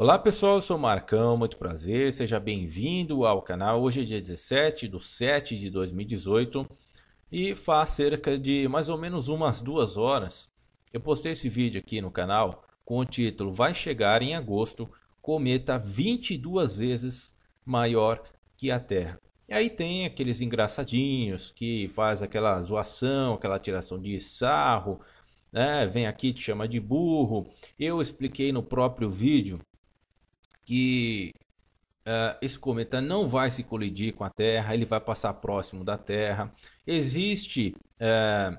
Olá pessoal, eu sou Marcão, muito prazer, seja bem-vindo ao canal. Hoje é dia 17 de 7 de 2018 e faz cerca de mais ou menos umas duas horas eu postei esse vídeo aqui no canal com o título Vai chegar em agosto cometa 22 vezes maior que a Terra. E aí tem aqueles engraçadinhos que faz aquela zoação, aquela tiração de sarro, né? vem aqui te chama de burro. Eu expliquei no próprio vídeo que uh, esse cometa não vai se colidir com a Terra, ele vai passar próximo da Terra. Existe uh,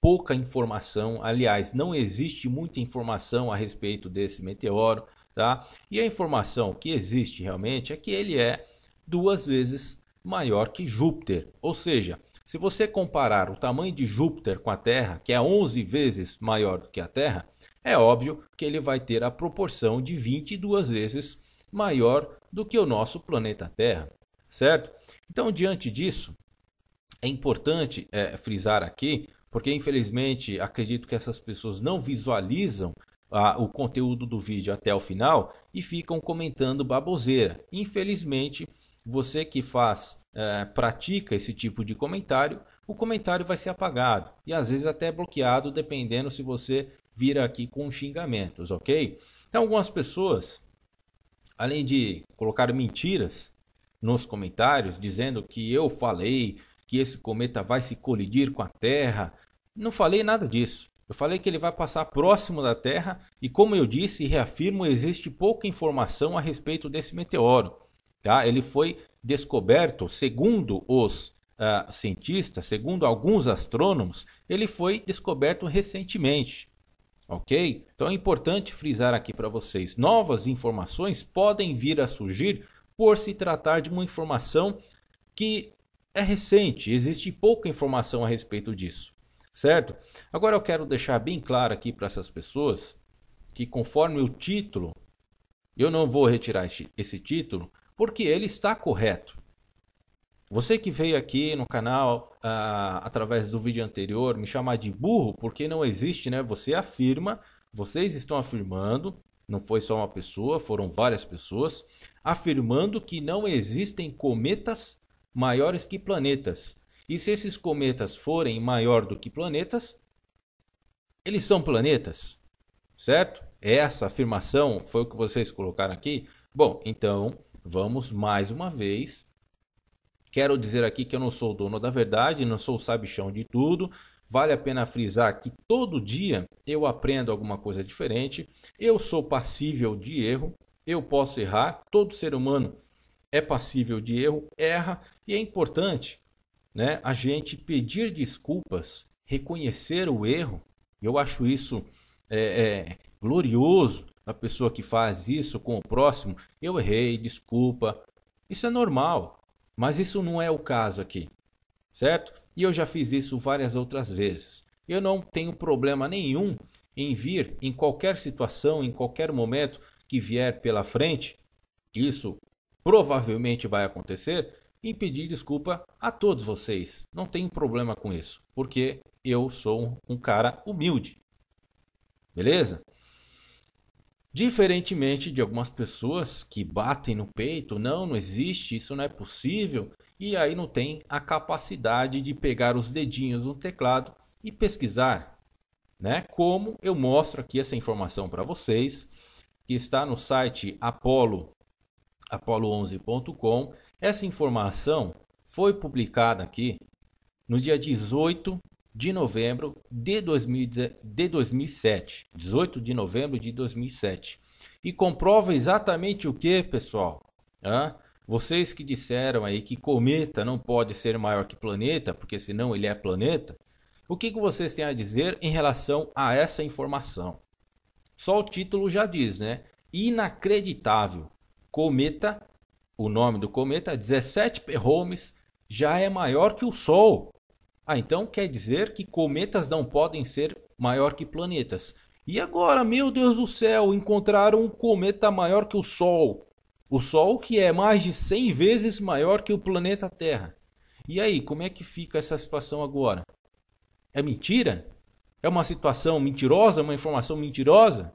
pouca informação, aliás, não existe muita informação a respeito desse meteoro, tá? E a informação que existe realmente é que ele é duas vezes maior que Júpiter, ou seja, se você comparar o tamanho de Júpiter com a Terra, que é 11 vezes maior do que a Terra, é óbvio que ele vai ter a proporção de 22 vezes maior do que o nosso planeta Terra, certo? Então, diante disso, é importante é, frisar aqui, porque infelizmente acredito que essas pessoas não visualizam ah, o conteúdo do vídeo até o final e ficam comentando baboseira. Infelizmente, você que faz, é, pratica esse tipo de comentário, o comentário vai ser apagado e às vezes até bloqueado, dependendo se você vir aqui com xingamentos, ok? Então, algumas pessoas, além de colocar mentiras nos comentários, dizendo que eu falei que esse cometa vai se colidir com a Terra, não falei nada disso. Eu falei que ele vai passar próximo da Terra e, como eu disse e reafirmo, existe pouca informação a respeito desse meteoro. Tá? Ele foi descoberto, segundo os uh, cientistas, segundo alguns astrônomos, ele foi descoberto recentemente ok? Então é importante frisar aqui para vocês: novas informações podem vir a surgir por se tratar de uma informação que é recente, existe pouca informação a respeito disso, certo? Agora eu quero deixar bem claro aqui para essas pessoas que, conforme o título, eu não vou retirar esse título porque ele está correto. Você que veio aqui no canal uh, através do vídeo anterior me chamar de burro, porque não existe, né? Você afirma, vocês estão afirmando, não foi só uma pessoa, foram várias pessoas, afirmando que não existem cometas maiores que planetas. E se esses cometas forem maior do que planetas, eles são planetas, certo? É essa afirmação foi o que vocês colocaram aqui. Bom, então vamos mais uma vez Quero dizer aqui que eu não sou o dono da verdade, não sou o sabichão de tudo. Vale a pena frisar que todo dia eu aprendo alguma coisa diferente, eu sou passível de erro, eu posso errar, todo ser humano é passível de erro, erra, e é importante né, a gente pedir desculpas, reconhecer o erro. Eu acho isso é, é, glorioso, a pessoa que faz isso com o próximo. Eu errei, desculpa. Isso é normal, mas isso não é o caso aqui, certo? E eu já fiz isso várias outras vezes. Eu não tenho problema nenhum em vir em qualquer situação, em qualquer momento que vier pela frente, isso provavelmente vai acontecer, Em pedir desculpa a todos vocês. Não tenho problema com isso, porque eu sou um cara humilde. Beleza? Diferentemente de algumas pessoas que batem no peito, não, não existe, isso não é possível, e aí não tem a capacidade de pegar os dedinhos no teclado e pesquisar, né? Como eu mostro aqui essa informação para vocês, que está no site Apollo, apollo11.com. Essa informação foi publicada aqui no dia 18 de novembro de, 2000, de 2007. 18 de novembro de 2007. E comprova exatamente o que, pessoal? Hã? Vocês que disseram aí que cometa não pode ser maior que planeta, porque senão ele é planeta. O que, que vocês têm a dizer em relação a essa informação? Só o título já diz, né? Inacreditável. Cometa, o nome do cometa, 17 P. já é maior que o Sol. Ah, então quer dizer que cometas não podem ser maior que planetas. E agora, meu Deus do céu, encontraram um cometa maior que o Sol. O Sol que é mais de 100 vezes maior que o planeta Terra. E aí, como é que fica essa situação agora? É mentira? É uma situação mentirosa, uma informação mentirosa?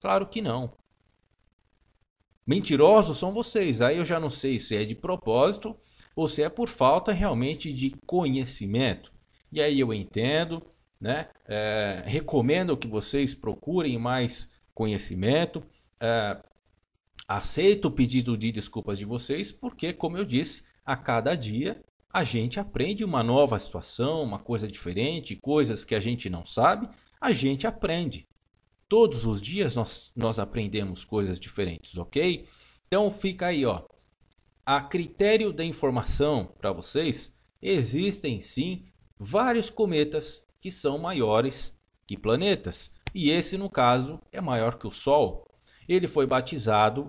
Claro que não. Mentirosos são vocês. Aí eu já não sei se é de propósito ou se é por falta realmente de conhecimento. E aí eu entendo, né? É, recomendo que vocês procurem mais conhecimento. É, aceito o pedido de desculpas de vocês, porque, como eu disse, a cada dia a gente aprende uma nova situação, uma coisa diferente, coisas que a gente não sabe, a gente aprende. Todos os dias nós, nós aprendemos coisas diferentes, ok? Então fica aí, ó a critério da informação para vocês, existem sim vários cometas que são maiores que planetas. E esse, no caso, é maior que o Sol. Ele foi batizado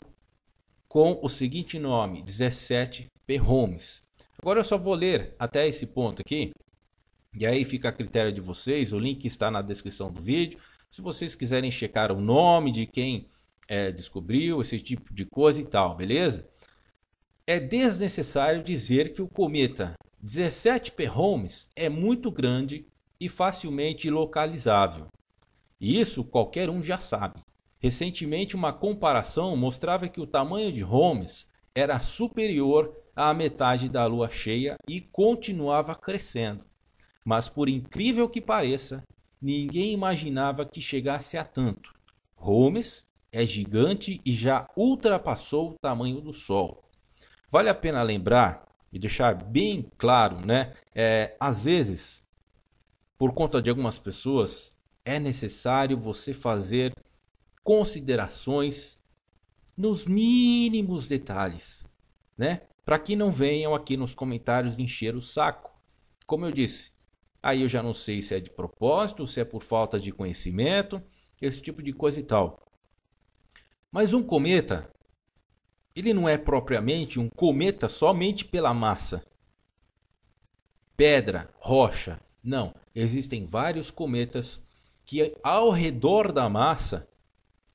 com o seguinte nome: 17 Perromes. Agora eu só vou ler até esse ponto aqui. E aí fica a critério de vocês. O link está na descrição do vídeo. Se vocês quiserem checar o nome de quem é, descobriu esse tipo de coisa e tal, beleza? É desnecessário dizer que o cometa 17 P. Holmes é muito grande e facilmente localizável. E isso qualquer um já sabe. Recentemente, uma comparação mostrava que o tamanho de Holmes era superior à metade da lua cheia e continuava crescendo. Mas, por incrível que pareça, ninguém imaginava que chegasse a tanto. Holmes é gigante e já ultrapassou o tamanho do Sol. Vale a pena lembrar e deixar bem claro, né? É, às vezes, por conta de algumas pessoas, é necessário você fazer considerações nos mínimos detalhes, né? Para que não venham aqui nos comentários encher o saco. Como eu disse, aí eu já não sei se é de propósito, se é por falta de conhecimento, esse tipo de coisa e tal. Mas um cometa ele não é propriamente um cometa somente pela massa. Pedra, rocha. Não. Existem vários cometas que ao redor da massa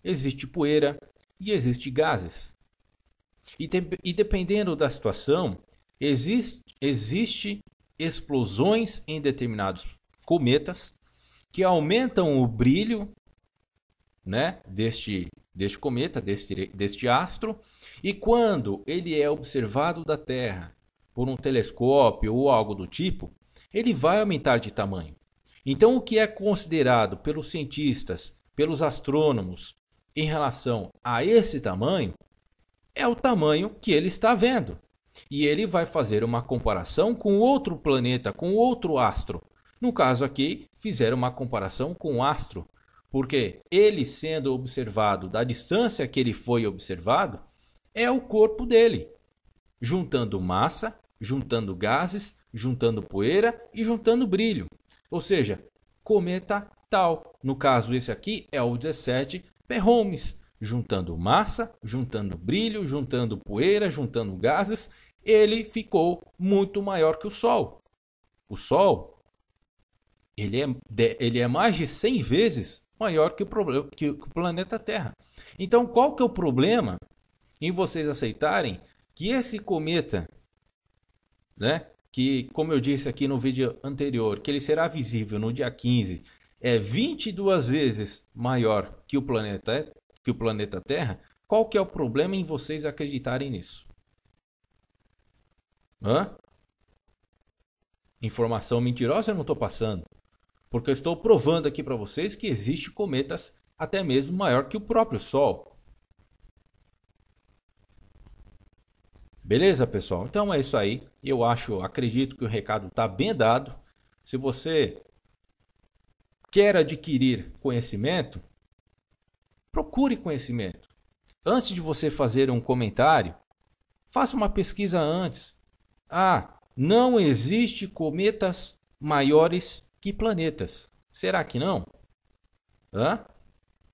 existe poeira e existe gases. E, e dependendo da situação, existe, existe explosões em determinados cometas que aumentam o brilho né, deste, deste cometa, deste, deste astro, e quando ele é observado da Terra por um telescópio ou algo do tipo, ele vai aumentar de tamanho. Então, o que é considerado pelos cientistas, pelos astrônomos, em relação a esse tamanho, é o tamanho que ele está vendo. E ele vai fazer uma comparação com outro planeta, com outro astro. No caso aqui, fizeram uma comparação com o astro, porque ele sendo observado da distância que ele foi observado, é o corpo dele, juntando massa, juntando gases, juntando poeira e juntando brilho. Ou seja, cometa tal. No caso, esse aqui é o 17 Perromes, juntando massa, juntando brilho, juntando poeira, juntando gases, ele ficou muito maior que o Sol. O Sol ele é, ele é mais de 100 vezes maior que o, que o planeta Terra. Então, qual que é o problema em vocês aceitarem que esse cometa, né, que como eu disse aqui no vídeo anterior, que ele será visível no dia 15, é 22 vezes maior que o planeta que o planeta Terra, qual que é o problema em vocês acreditarem nisso? Hã? Informação mentirosa eu não estou passando, porque eu estou provando aqui para vocês que existe cometas até mesmo maior que o próprio Sol. Beleza, pessoal? Então é isso aí. Eu acho, acredito que o recado está bem dado. Se você quer adquirir conhecimento, procure conhecimento. Antes de você fazer um comentário, faça uma pesquisa antes. Ah, não existe cometas maiores que planetas. Será que não? Hã?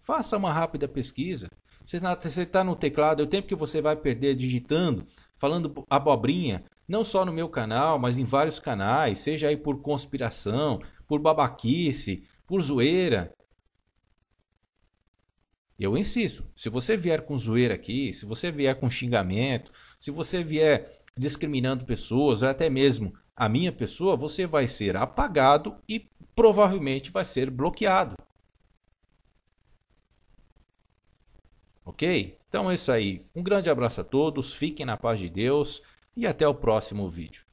Faça uma rápida pesquisa. Você está no teclado, é o tempo que você vai perder digitando, falando abobrinha, não só no meu canal, mas em vários canais, seja aí por conspiração, por babaquice, por zoeira. Eu insisto, se você vier com zoeira aqui, se você vier com xingamento, se você vier discriminando pessoas, ou até mesmo a minha pessoa, você vai ser apagado e provavelmente vai ser bloqueado. ok? Então é isso aí. Um grande abraço a todos, fiquem na paz de Deus e até o próximo vídeo.